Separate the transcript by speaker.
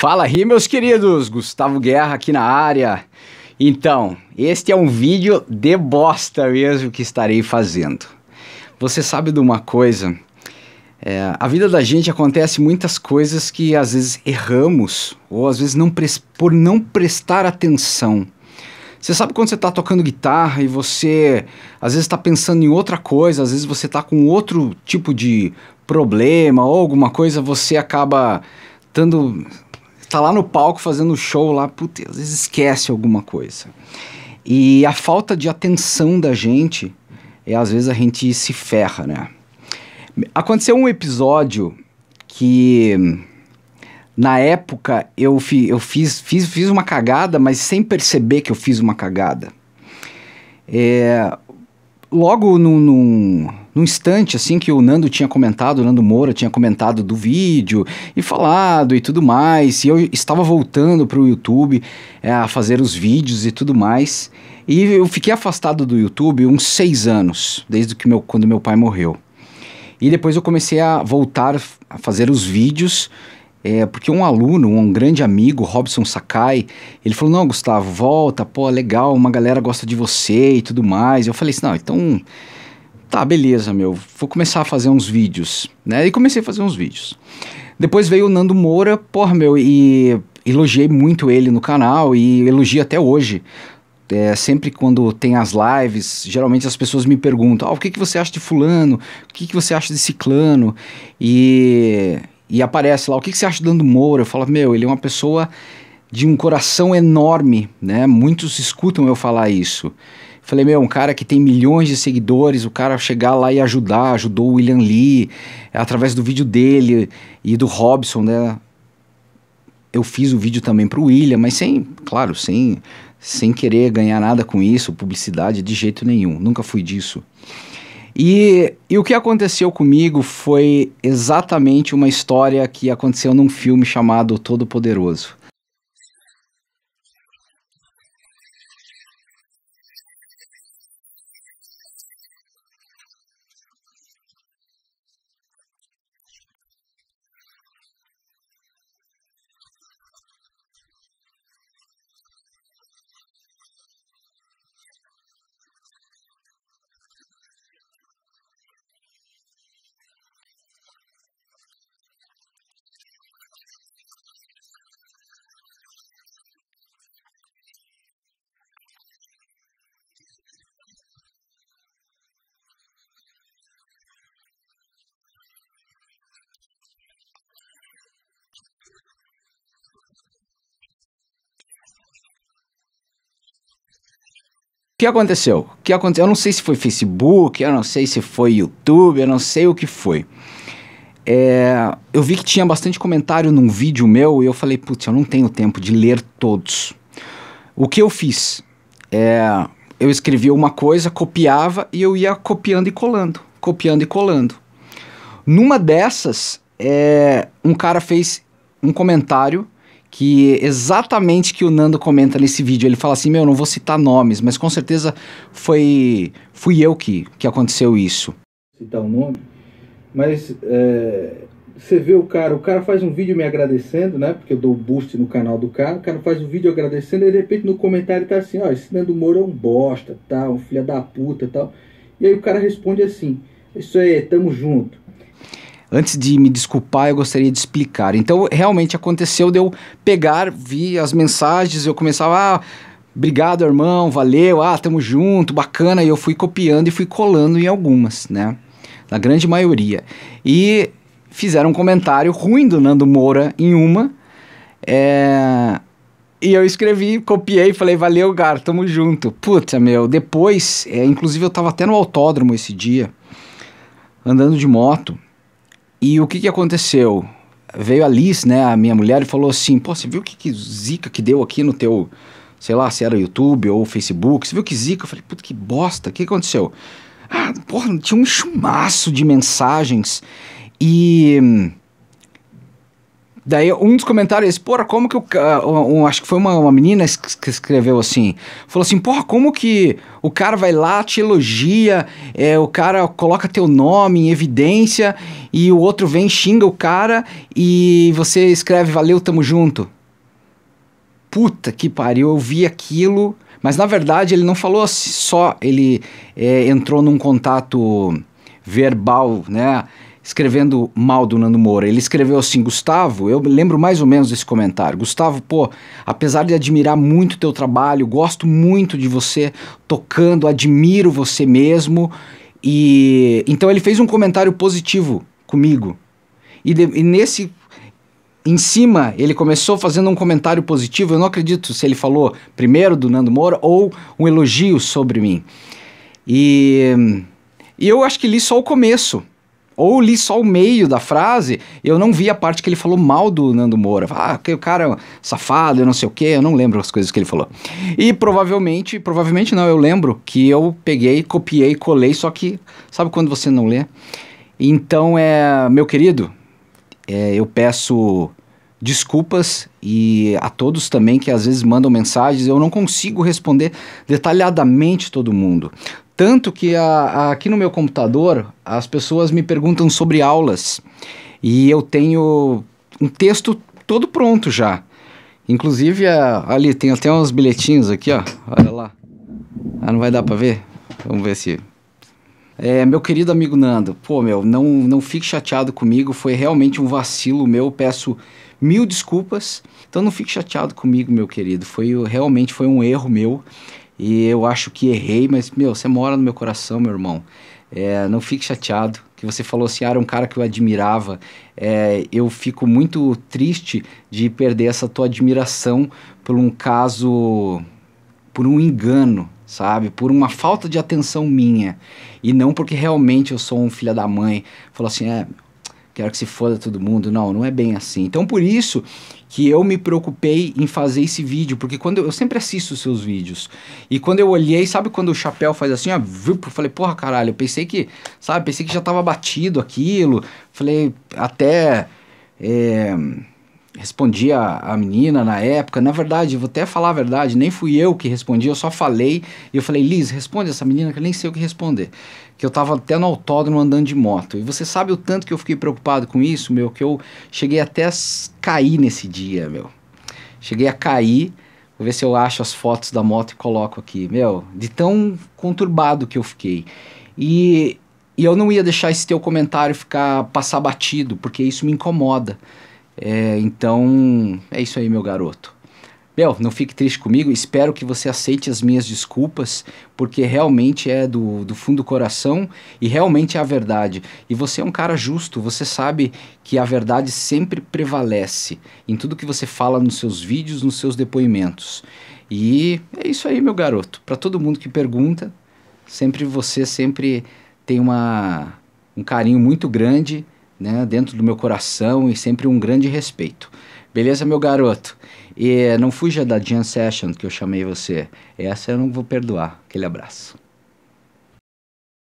Speaker 1: Fala aí, meus queridos! Gustavo Guerra aqui na área. Então, este é um vídeo de bosta mesmo que estarei fazendo. Você sabe de uma coisa? É, a vida da gente acontece muitas coisas que às vezes erramos ou às vezes não por não prestar atenção. Você sabe quando você está tocando guitarra e você às vezes está pensando em outra coisa, às vezes você está com outro tipo de problema ou alguma coisa, você acaba estando tá lá no palco fazendo show lá, putz, às vezes esquece alguma coisa. E a falta de atenção da gente é às vezes a gente se ferra, né? Aconteceu um episódio que na época eu, fi, eu fiz, fiz, fiz uma cagada, mas sem perceber que eu fiz uma cagada. É, logo num, num num instante, assim, que o Nando tinha comentado, o Nando Moura tinha comentado do vídeo e falado e tudo mais. E eu estava voltando para o YouTube é, a fazer os vídeos e tudo mais. E eu fiquei afastado do YouTube uns seis anos, desde que meu, quando meu pai morreu. E depois eu comecei a voltar a fazer os vídeos é, porque um aluno, um grande amigo, Robson Sakai, ele falou: Não, Gustavo, volta, pô, legal, uma galera gosta de você e tudo mais. Eu falei assim: Não, então tá, beleza, meu, vou começar a fazer uns vídeos, né? E comecei a fazer uns vídeos. Depois veio o Nando Moura, porra, meu, e elogiei muito ele no canal e elogio até hoje. É, sempre quando tem as lives, geralmente as pessoas me perguntam: ah, o que, que você acha de Fulano? O que, que você acha de Ciclano? E, e aparece lá: o que, que você acha do Nando Moura? Eu falo: meu, ele é uma pessoa de um coração enorme, né? Muitos escutam eu falar isso. Falei, meu, um cara que tem milhões de seguidores, o cara chegar lá e ajudar, ajudou o William Lee, através do vídeo dele e do Robson, né? Eu fiz o vídeo também pro William, mas sem, claro, sem, sem querer ganhar nada com isso, publicidade de jeito nenhum, nunca fui disso. E, e o que aconteceu comigo foi exatamente uma história que aconteceu num filme chamado Todo Poderoso. que aconteceu? O que aconteceu? Eu não sei se foi Facebook, eu não sei se foi YouTube, eu não sei o que foi. É, eu vi que tinha bastante comentário num vídeo meu e eu falei, putz, eu não tenho tempo de ler todos. O que eu fiz? É, eu escrevia uma coisa, copiava e eu ia copiando e colando, copiando e colando. Numa dessas, é, um cara fez um comentário que exatamente que o Nando comenta nesse vídeo. Ele fala assim: "Meu, não vou citar nomes, mas com certeza foi fui eu que que aconteceu isso". Citar o um nome, mas é, você vê o cara, o cara faz um vídeo me agradecendo, né? Porque eu dou boost no canal do cara. O cara faz um vídeo agradecendo e de repente no comentário tá assim: "Ó, esse Nando Moura é um bosta, tal, tá, um filho da puta, tal". E aí o cara responde assim: "Isso aí, tamo junto" antes de me desculpar, eu gostaria de explicar. Então, realmente aconteceu de eu pegar, vi as mensagens, eu começava, ah, obrigado, irmão, valeu, ah, tamo junto, bacana, e eu fui copiando e fui colando em algumas, né? Na grande maioria. E fizeram um comentário ruim do Nando Moura em uma. É... E eu escrevi, copiei, falei, valeu, Gar, tamo junto. Puta, meu, depois, é, inclusive eu tava até no autódromo esse dia, andando de moto. E o que, que aconteceu? Veio a Liz, né, a minha mulher, e falou assim: pô, você viu que, que zica que deu aqui no teu, sei lá, se era YouTube ou Facebook? Você viu que zica? Eu falei: puta que bosta, o que aconteceu? Ah, porra, tinha um chumaço de mensagens e Daí um dos comentários, porra, como que o. um, acho que foi uma, uma menina que escreveu assim. Falou assim, porra, como que o cara vai lá, te elogia, é, o cara coloca teu nome em evidência e o outro vem, xinga o cara e você escreve, valeu, tamo junto. Puta que pariu, eu vi aquilo. Mas na verdade ele não falou só, ele é, entrou num contato verbal, né? escrevendo mal do Nando Moura. Ele escreveu assim: Gustavo, eu lembro mais ou menos desse comentário. Gustavo, pô, apesar de admirar muito teu trabalho, gosto muito de você tocando, admiro você mesmo. E então ele fez um comentário positivo comigo. E, de, e nesse em cima, ele começou fazendo um comentário positivo. Eu não acredito se ele falou primeiro do Nando Moura ou um elogio sobre mim. E, e eu acho que li só o começo ou li só o meio da frase, eu não vi a parte que ele falou mal do Nando Moura. Ah, que o cara é safado, eu não sei o quê, eu não lembro as coisas que ele falou. E provavelmente, provavelmente não, eu lembro que eu peguei, copiei, colei, só que sabe quando você não lê? Então é, meu querido, é, eu peço desculpas e a todos também que às vezes mandam mensagens, eu não consigo responder detalhadamente todo mundo. Tanto que a, a, aqui no meu computador as pessoas me perguntam sobre aulas e eu tenho um texto todo pronto já. Inclusive, a, ali tem até uns bilhetinhos aqui, ó. Olha lá. Ah, não vai dar para ver? Vamos ver se. É, meu querido amigo Nando, pô, meu, não, não fique chateado comigo, foi realmente um vacilo meu, peço mil desculpas. Então não fique chateado comigo, meu querido, foi realmente foi um erro meu. E eu acho que errei, mas, meu, você mora no meu coração, meu irmão. É, não fique chateado que você falou assim, ah, era um cara que eu admirava. É, eu fico muito triste de perder essa tua admiração por um caso, por um engano, sabe? Por uma falta de atenção minha. E não porque realmente eu sou um filho da mãe. Falou assim, é, quero que se foda todo mundo. Não, não é bem assim. Então por isso que eu me preocupei em fazer esse vídeo, porque quando eu, eu sempre assisto os seus vídeos. E quando eu olhei, sabe quando o chapéu faz assim, ó, eu falei, porra, caralho, eu pensei que, sabe, pensei que já tava batido aquilo. Falei, até é, respondi a, a menina na época. Na verdade, vou até falar a verdade, nem fui eu que respondi, eu só falei. E eu falei, Liz, responde essa menina que eu nem sei o que responder. Que eu tava até no autódromo andando de moto. E você sabe o tanto que eu fiquei preocupado com isso, meu, que eu cheguei até a cair nesse dia, meu. Cheguei a cair. Vou ver se eu acho as fotos da moto e coloco aqui. Meu, de tão conturbado que eu fiquei. E, e eu não ia deixar esse teu comentário ficar passar batido, porque isso me incomoda. É, então, é isso aí, meu garoto. Bel, não fique triste comigo, espero que você aceite as minhas desculpas, porque realmente é do, do fundo do coração e realmente é a verdade. E você é um cara justo, você sabe que a verdade sempre prevalece em tudo que você fala nos seus vídeos, nos seus depoimentos. E é isso aí, meu garoto. Para todo mundo que pergunta, sempre você sempre tem uma, um carinho muito grande né, dentro do meu coração e sempre um grande respeito. Beleza, meu garoto? E eh, não fuja da Jam Session que eu chamei você. Essa eu não vou perdoar. Aquele abraço.